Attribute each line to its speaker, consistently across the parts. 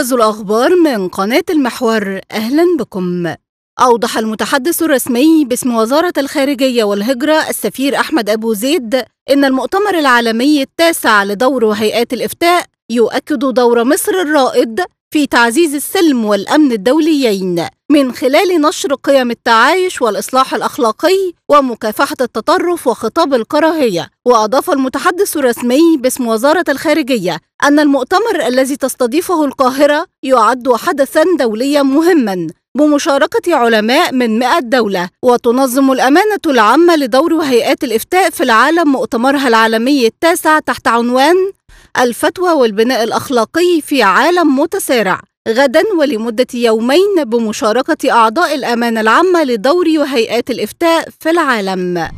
Speaker 1: ابرز الأخبار من قناة المحور أهلا بكم أوضح المتحدث الرسمي باسم وزارة الخارجية والهجرة السفير أحمد أبو زيد إن المؤتمر العالمي التاسع لدور هيئات الإفتاء يؤكد دور مصر الرائد في تعزيز السلم والأمن الدوليين من خلال نشر قيم التعايش والإصلاح الأخلاقي ومكافحة التطرف وخطاب الكراهية وأضاف المتحدث الرسمي باسم وزارة الخارجية أن المؤتمر الذي تستضيفه القاهرة يعد حدثا دوليا مهما بمشاركة علماء من 100 دولة وتنظم الأمانة العامة لدور هيئات الإفتاء في العالم مؤتمرها العالمي التاسع تحت عنوان الفتوى والبناء الأخلاقي في عالم متسارع غدا ولمدة يومين بمشاركة أعضاء الأمانة العامة لدور وهيئات الإفتاء في العالم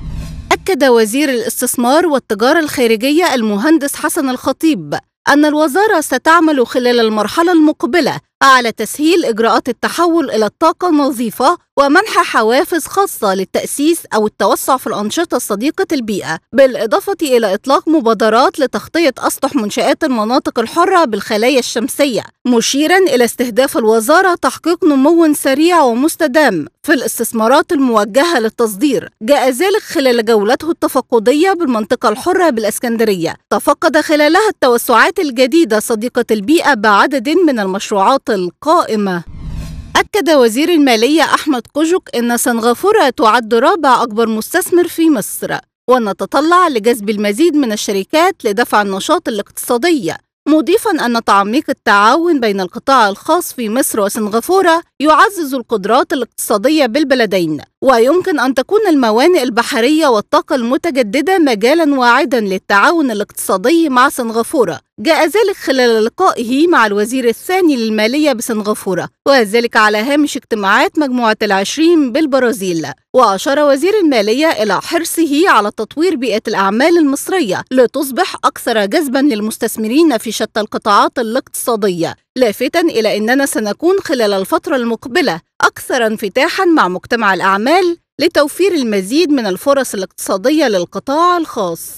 Speaker 1: أكد وزير الاستثمار والتجارة الخارجية المهندس حسن الخطيب أن الوزارة ستعمل خلال المرحلة المقبلة على تسهيل إجراءات التحول إلى الطاقة النظيفة ومنح حوافز خاصة للتأسيس أو التوسع في الأنشطة الصديقة البيئة، بالإضافة إلى إطلاق مبادرات لتغطية أسطح منشآت المناطق الحرة بالخلايا الشمسية، مشيرا إلى استهداف الوزارة تحقيق نمو سريع ومستدام في الاستثمارات الموجهة للتصدير، جاء ذلك خلال جولته التفقدية بالمنطقة الحرة بالإسكندرية، تفقد خلالها التوسعات الجديدة صديقة البيئة بعدد من المشروعات القائمة أكد وزير المالية أحمد كوجك أن سنغافورة تعد رابع أكبر مستثمر في مصر ونتطلع لجذب المزيد من الشركات لدفع النشاط الاقتصادي مضيفا أن تعميق التعاون بين القطاع الخاص في مصر وسنغافورة يعزز القدرات الاقتصادية بالبلدين ويمكن أن تكون الموانئ البحرية والطاقة المتجددة مجالا واعدا للتعاون الاقتصادي مع سنغافورة جاء ذلك خلال لقائه مع الوزير الثاني للمالية بسنغافورة وذلك على هامش اجتماعات مجموعة العشرين بالبرازيل وأشار وزير المالية إلى حرصه على تطوير بيئة الأعمال المصرية لتصبح أكثر جذبا للمستثمرين في شتى القطاعات الاقتصادية لافتا إلى أننا سنكون خلال الفترة المقبلة أكثر انفتاحا مع مجتمع الأعمال لتوفير المزيد من الفرص الاقتصادية للقطاع الخاص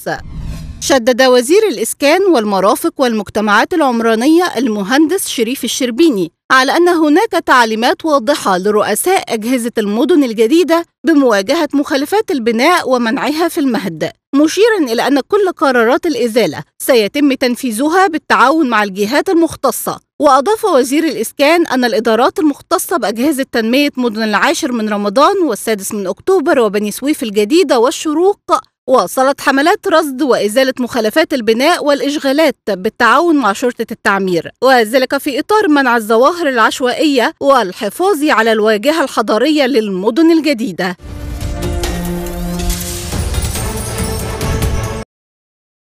Speaker 1: شدد وزير الإسكان والمرافق والمجتمعات العمرانية المهندس شريف الشربيني على أن هناك تعليمات واضحة لرؤساء أجهزة المدن الجديدة بمواجهة مخالفات البناء ومنعها في المهد، مشيرا إلى أن كل قرارات الإزالة سيتم تنفيذها بالتعاون مع الجهات المختصة، وأضاف وزير الإسكان أن الإدارات المختصة بأجهزة تنمية مدن العاشر من رمضان والسادس من أكتوبر وبني سويف الجديدة والشروق واصلت حملات رصد وإزالة مخالفات البناء والإشغالات بالتعاون مع شرطة التعمير وذلك في إطار منع الظواهر العشوائية والحفاظ على الواجهة الحضارية للمدن الجديدة